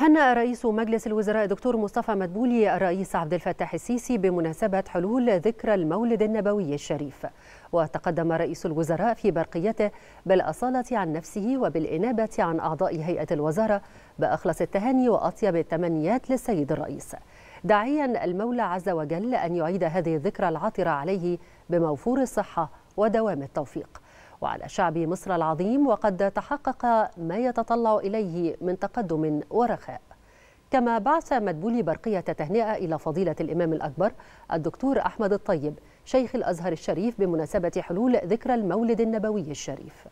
هنأ رئيس مجلس الوزراء دكتور مصطفى مدبولي الرئيس عبد الفتاح السيسي بمناسبة حلول ذكرى المولد النبوي الشريف وتقدم رئيس الوزراء في برقيته بالأصالة عن نفسه وبالإنابة عن أعضاء هيئة الوزارة بأخلص التهاني وأطيب التمنيات للسيد الرئيس داعيا المولى عز وجل أن يعيد هذه الذكرى العاطرة عليه بموفور الصحة ودوام التوفيق وعلى شعب مصر العظيم وقد تحقق ما يتطلع إليه من تقدم ورخاء كما بعث مدبولي برقية تهنئة إلى فضيلة الإمام الأكبر الدكتور أحمد الطيب شيخ الأزهر الشريف بمناسبة حلول ذكرى المولد النبوي الشريف